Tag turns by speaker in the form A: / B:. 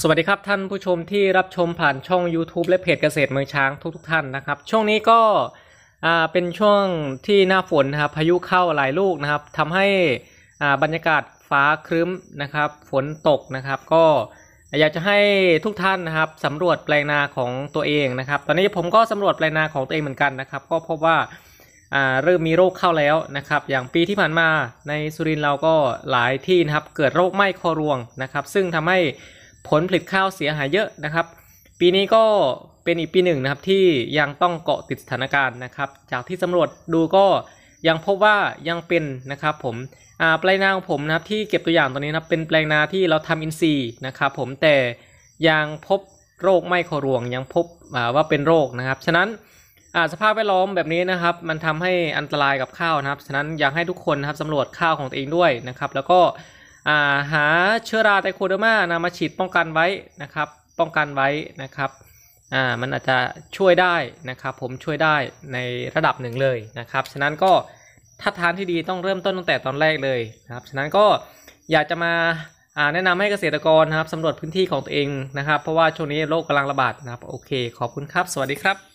A: สวัสดีครับท่านผู้ชมที่รับชมผ่านช่อง YouTube และเพจเกษตรเมืองช้างทุกๆทท่านนะครับ ช่วงนี้ก็เป็นช่วงที่หน้าฝนนะครับพายุเข้าหลายลูกนะครับทำให้บรรยากาศฟ้าครึ้มนะครับ ฝนตกนะครับก็อยากจะให้ทุกท่านนะครับสำรวจแปลงนาของตัวเองนะครับ ตอนนี้ผมก็สำรวจแปลงนาของตัวเองเหมือนกันนะครับก็พบว่าเริ่มมีโรคเข้าแล้วนะครับอย่างปีที่ผ่านมาในสุรินทร์เราก็หลายที่นะครับเกิดโรคไหม้คอรวงนะครับซึ่งทำให้ผลผลิตข้าวเสียหายเยอะนะครับ ปีนี้ก็เป็นอีกปีหนึ่งนะครับที่ยังต้องเกาะติดสถานการณ์นะครับ จากที่สำรวจดูก็ยังพบว่ายังเป็นนะครับผมแปลงนาของผมนะครับที่เก็บตัวอย่างตอนนี้นะเป็นแปลงนาที่เราทำอินทรีย์นะครับผมแต่ยังพบโรคไม่ครวง ยังพบว่าเป็นโรคนะครับ ฉะนั้นสภาพแวดล้อมแบบนี้นะครับ มันทำให้อันตรายกับข้าวนะครับฉะนั้นอยากให้ทุกคนนะครับสำรวจข้าวของตัวเองด้วยนะครับ แล้วก็หาเชื้อราไตโคเดอร์มานะมาฉีดป้องกันไว้นะครับป้องกันไว้นะครับอ่ามันอาจจะช่วยได้นะครับผมช่วยได้ในระดับหนึ่งเลยนะครับฉะนั้นก็ถ้าทานที่ดีต้องเริ่มต้นตั้งแต่ตอนแรกเลยนะครับฉะนั้นก็อยากจะมาแนะนำให้เกษตรกรนะครับสำรวจพื้นที่ของตัวเองนะครับ เพราะว่าช่วงนี้โรคกำลังระบาดนะครับโอเคขอบคุณครับ สวัสดีครับ